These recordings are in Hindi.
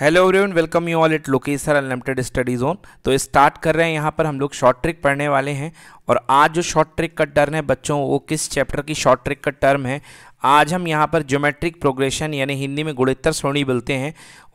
Hello everyone welcome you all it लोकेसर अनलिमिटेड स्टडी जोन तो स्टार्ट कर रहे हैं यहाँ पर हम लोग शॉर्ट ट्रिक पढ़ने वाले हैं और आज जो शॉर्ट ट्रिक का टर्म है बच्चों वो किस चैप्टर की शॉर्ट ट्रिक का टर्म है आज हम यहाँ पर ज्योमेट्रिक प्रोग्रेशन यानी हिंदी में गुणोत्तर श्रेणी बोलते हैं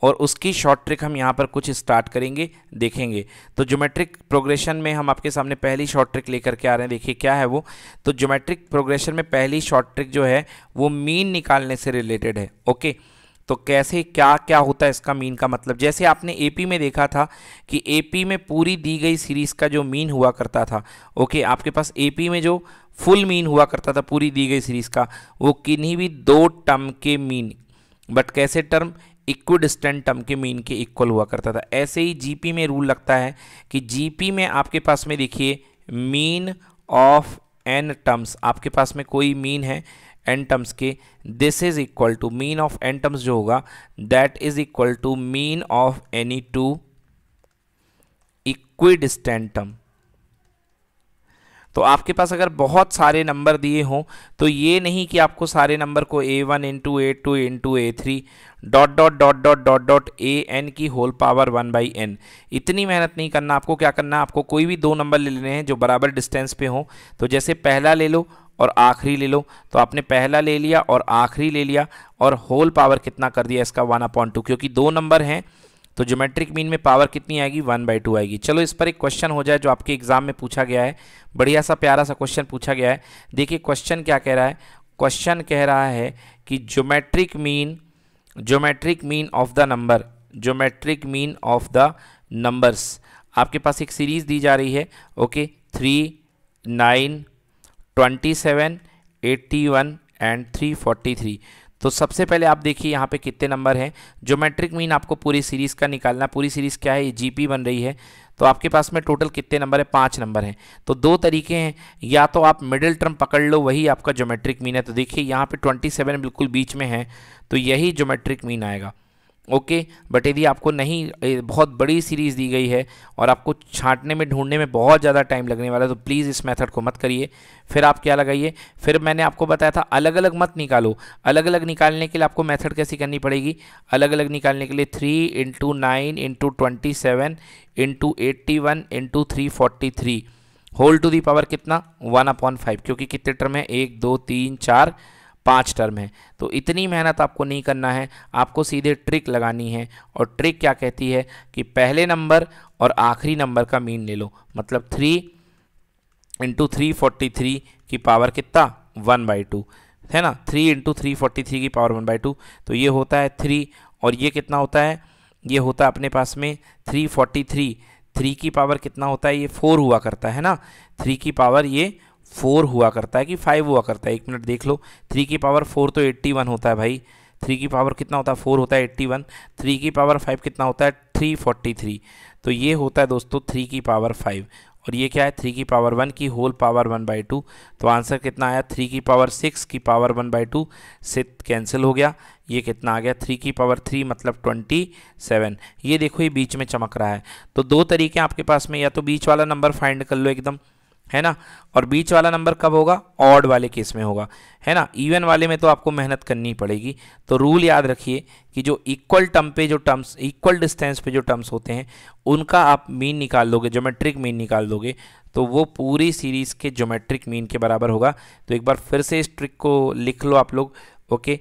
और उसकी शॉर्ट ट्रिक हम यहाँ पर कुछ स्टार्ट करेंगे देखेंगे तो ज्योमेट्रिक प्रोग्रेशन में हम आपके सामने पहली शॉर्ट ट्रिक लेकर के आ रहे हैं देखिए क्या है वो तो ज्योमेट्रिक प्रोग्रेशन में पहली शॉर्ट ट्रिक जो है वो मीन निकालने से रिलेटेड है ओके okay? तो कैसे क्या क्या होता है इसका मीन का मतलब जैसे आपने एपी में देखा था कि एपी में पूरी दी गई सीरीज़ का जो मीन हुआ करता था ओके आपके पास एपी में जो फुल मीन हुआ करता था पूरी दी गई सीरीज़ का वो किन्हीं भी दो टर्म के मीन बट कैसे टर्म डिस्टेंट टर्म के मीन के इक्वल हुआ करता था ऐसे ही जी में रूल लगता है कि जी में आपके पास में देखिए मीन ऑफ एन टर्म्स आपके पास में कोई मीन है एन टर्म्स के this is equal to mean of n terms जो होगा that is equal to mean of any two equi term तो आपके पास अगर बहुत सारे नंबर दिए हों तो ये नहीं कि आपको सारे नंबर को a one into a two into a three dot dot dot dot dot dot a n की whole power one by n इतनी मेहनत नहीं करना आपको क्या करना है आपको कोई भी दो नंबर ले लेने हैं जो बराबर डिस्टेंस पे हों तो जैसे पहला ले लो और आखिरी ले लो तो आपने पहला ले लिया और आखिरी ले लिया और होल पावर कितना कर दिया इसका वन अपॉइंट टू क्योंकि दो नंबर हैं तो ज्योमेट्रिक मीन में पावर कितनी आएगी वन बाई टू आएगी चलो इस पर एक क्वेश्चन हो जाए जो आपके एग्जाम में पूछा गया है बढ़िया सा प्यारा सा क्वेश्चन पूछा गया है देखिए क्वेश्चन क्या कह रहा है क्वेश्चन कह रहा है कि geometric mean geometric mean of the number geometric mean of the numbers आपके पास एक सीरीज़ दी जा रही है okay three nine twenty seven eighty one and three forty three तो सबसे पहले आप देखिए यहाँ पे कितने नंबर हैं ज्योमेट्रिक मीन आपको पूरी सीरीज़ का निकालना पूरी सीरीज़ क्या है ये जी बन रही है तो आपके पास में टोटल कितने नंबर है पाँच नंबर हैं तो दो तरीके हैं या तो आप मिडिल टर्म पकड़ लो वही आपका ज्योमेट्रिक मीन है तो देखिए यहाँ पे 27 बिल्कुल बीच में है तो यही ज्योमेट्रिक मीन आएगा ओके बट यदि आपको नहीं बहुत बड़ी सीरीज़ दी गई है और आपको छांटने में ढूंढने में बहुत ज़्यादा टाइम लगने वाला है तो प्लीज़ इस मेथड को मत करिए फिर आप क्या लगाइए फिर मैंने आपको बताया था अलग अलग मत निकालो अलग अलग निकालने के लिए आपको मेथड कैसी करनी पड़ेगी अलग अलग निकालने के लिए three into nine into twenty seven into eighty one into three forty three whole to the power कितना वन अपॉन फाइव क्योंकि कितने टर्म है एक दो तीन चार पाँच टर्म है तो इतनी मेहनत आपको नहीं करना है आपको सीधे ट्रिक लगानी है और ट्रिक क्या कहती है कि पहले नंबर और आखिरी नंबर का मीन ले लो मतलब three into three forty three की पावर कितना वन बाई टू है ना three into three forty three की पावर वन बाई टू तो ये होता है थ्री और ये कितना होता है ये होता है अपने पास में थ्री फोर्टी थ्री थ्री की पावर कितना होता है ये फोर हुआ करता है ना थ्री की पावर ये फोर हुआ करता है कि फाइव हुआ करता है एक मिनट देख लो थ्री की पावर फोर तो एट्टी वन होता है भाई थ्री की पावर कितना होता है फोर होता है एट्टी वन थ्री की पावर फाइव कितना होता है थ्री फोर्टी थ्री तो ये होता है दोस्तों थ्री की पावर फाइव और ये क्या है थ्री की पावर वन की whole power one by two तो आंसर कितना आया थ्री की पावर सिक्स की पावर वन बाई टू से कैंसिल हो गया ये कितना आ गया थ्री की पावर थ्री मतलब ट्वेंटी सेवन ये देखो ये बीच में चमक रहा है तो दो तरीके आपके पास में या तो बीच वाला नंबर फाइंड कर लो एकदम है ना और बीच वाला नंबर कब होगा ऑड वाले केस में होगा है ना इवन वाले में तो आपको मेहनत करनी पड़ेगी तो रूल याद रखिए कि जो इक्वल टर्म पे जो टर्म्स इक्वल डिस्टेंस पे जो टर्म्स होते हैं उनका आप मीन निकाल दोगे जोमेट्रिक मीन निकाल दोगे तो वो पूरी सीरीज़ के ज्योमेट्रिक मीन के बराबर होगा तो एक बार फिर से इस ट्रिक को लिख लो आप लोग ओके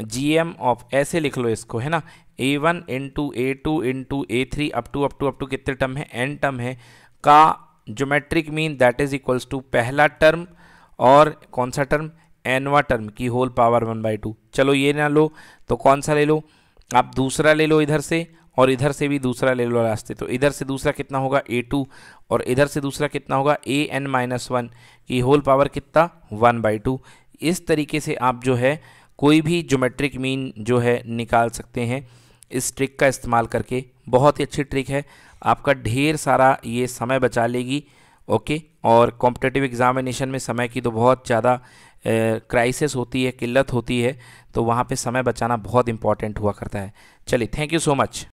जी एम ऑफ ऐसे लिख लो इसको है ना a one into a two into a three up to up to up to कितने टर्म है एन टर्म है का geometric mean that is equals to पहला टर्म और कौन सा टर्म एनवा टर्म की whole power one by two चलो ये ना लो तो कौन सा ले लो आप दूसरा ले लो इधर से और इधर से भी दूसरा ले लो रास्ते तो इधर से दूसरा कितना होगा ए टू और इधर से दूसरा कितना होगा ए एन माइनस वन की होल पावर कितना वन बाई टू इस तरीके से आप जो है कोई भी ज्योमेट्रिक मीन जो है निकाल सकते हैं इस ट्रिक का इस्तेमाल करके बहुत ही अच्छी ट्रिक है आपका ढेर सारा ये समय बचा लेगी ओके और कॉम्पिटेटिव एग्ज़ामिनेशन में समय की तो बहुत ज़्यादा क्राइसिस होती है किल्लत होती है तो वहाँ पे समय बचाना बहुत इंपॉर्टेंट हुआ करता है चलिए थैंक यू सो मच